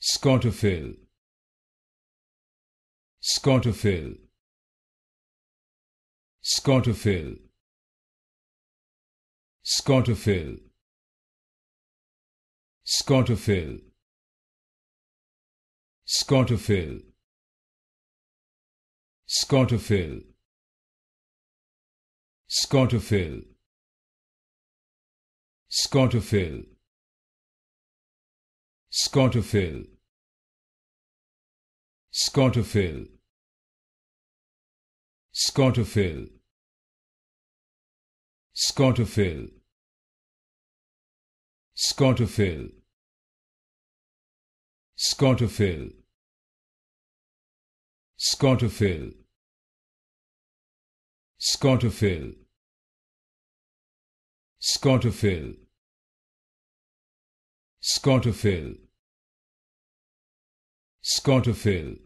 Scottophil Scottophil Scottophil Scottophil Scottophil Scottophil Scottophil Scottophil Scottophil Scottophil Scottophil Scottophil Scottophil Scottophil Scottophil Scottophil Scottophil Scottophil Scottophil Scotophil